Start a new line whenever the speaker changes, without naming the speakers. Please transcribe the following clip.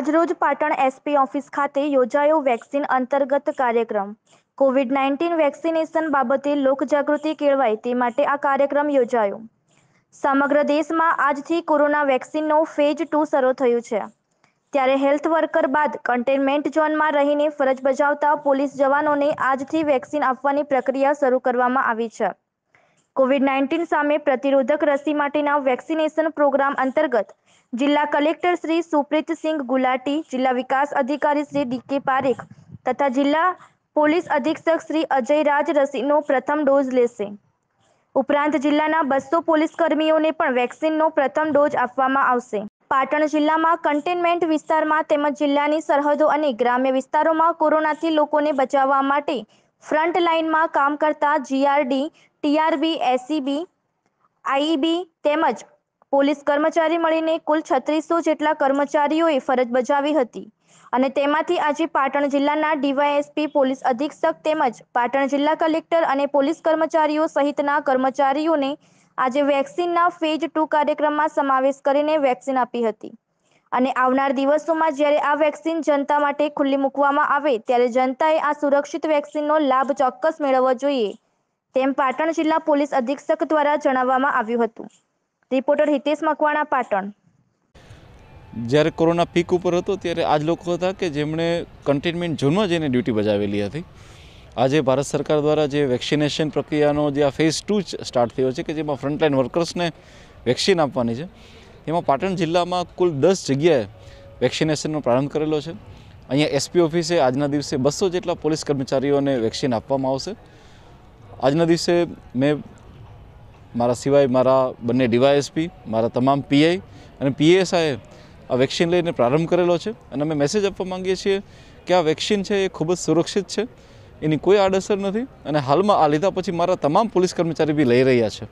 આજરોજ Patan SP office ખાતે યોજાયો વેક્સિન અંતર્ગત કાર્યક્રમ કોવિડ નાઇન્ટીન વેક્સિનેશન બાબતે લોકજાગૃતિ કેળવાય તે માટે આ કાર્યક્રમ યોજાયો સમગ્ર દેશમાં આજથી કોરોના વેક્સિનનો ફેઝ ટુ શરૂ થયું છે ત્યારે હેલ્થ વર્કર બાદ કન્ટેનમેન્ટ ઝોનમાં રહીને ફરજ બજાવતા પોલીસ જવાનોને આજથી વેક્સિન આપવાની પ્રક્રિયા શરૂ કરવામાં આવી છે કોવિડ નાઇન્ટીન સામે પ્રતિરોધક રસી માટેના વેક્સિનેશન પ્રોગ્રામ અંતર્ગત જિલ્લા કલેક્ટર શ્રી સુપ્રીતસિંહ ગુલાટી જિલ્લા વિકાસ અધિકારી શ્રી ડીકે પારેખ તથા જિલ્લા પોલીસ અધિક્ષક શ્રી અજય રાજ રસીનો પ્રથમ ડોઝ લેશે ઉપરાંત જિલ્લાના બસો પોલીસ કર્મીઓને પણ વેક્સિનનો પ્રથમ ડોઝ આપવામાં આવશે પાટણ જિલ્લામાં કન્ટેનમેન્ટ વિસ્તારમાં તેમજ જિલ્લાની સરહદો અને ગ્રામ્ય વિસ્તારોમાં કોરોનાથી લોકોને બચાવવા માટે ફ્રન્ટ લાઇનમાં કામ કરતા જીઆરડી ટીઆરબી એસીબી આઈબી તેમજ પોલીસ કર્મચારી મળીને કુલ છત્રીસો જેટલા કર્મચારીઓએ ફરજ બજાવી હતી અને તેમાંથી આજે પાટણ જિલ્લાના ડીવાયએસપી પોલીસ અધિક્ષક તેમજ પાટણ જિલ્લા કલેક્ટર અને પોલીસ કર્મચારીઓ સહિતના કર્મચારીઓને આજે વેક્સિનના ફેઝ ટુ કાર્યક્રમમાં સમાવેશ કરીને વેક્સિન આપી હતી અને આવનાર દિવસોમાં જ્યારે આ વેક્સિન જનતા માટે ખુલ્લી મૂકવામાં આવે ત્યારે જનતાએ આ સુરક્ષિત વેક્સિનનો લાભ ચોક્કસ મેળવવો જોઈએ તેમ પાટણ જિલ્લા પોલીસ અધિક્ષક દ્વારા જણાવવામાં આવ્યું હતું રિપોર્ટર હિતેશ મકવાણા પાટણ
જ્યારે કોરોના પીક ઉપર હતો ત્યારે આજ લોકો હતા કે જેમણે કન્ટેનમેન્ટ ઝોનમાં જઈને ડ્યુટી બજાવેલી હતી આજે ભારત સરકાર દ્વારા જે વેક્સિનેશન પ્રક્રિયાનો જે આ ફેઝ ટુ સ્ટાર્ટ થયો છે કે જેમાં ફ્રન્ટલાઇન વર્કર્સને વેક્સિન આપવાની છે એમાં પાટણ જિલ્લામાં કુલ દસ જગ્યાએ વેક્સિનેશનનો પ્રારંભ કરેલો છે અહીંયા એસપી ઓફિસે આજના દિવસે બસો જેટલા પોલીસ કર્મચારીઓને વેક્સિન આપવામાં આવશે આજના દિવસે મેં મારા સિવાય મારા બંને ડીવાયએસપી મારા તમામ પીઆઈ અને પીએસઆઈએ આ વેક્સિન લઈને પ્રારંભ કરેલો છે અને અમે મેસેજ આપવા માંગીએ છીએ કે આ વેક્સિન છે એ ખૂબ જ સુરક્ષિત છે એની કોઈ આડઅસર નથી અને હાલમાં આ લીધા પછી મારા તમામ પોલીસ કર્મચારી બી લઈ રહ્યા છે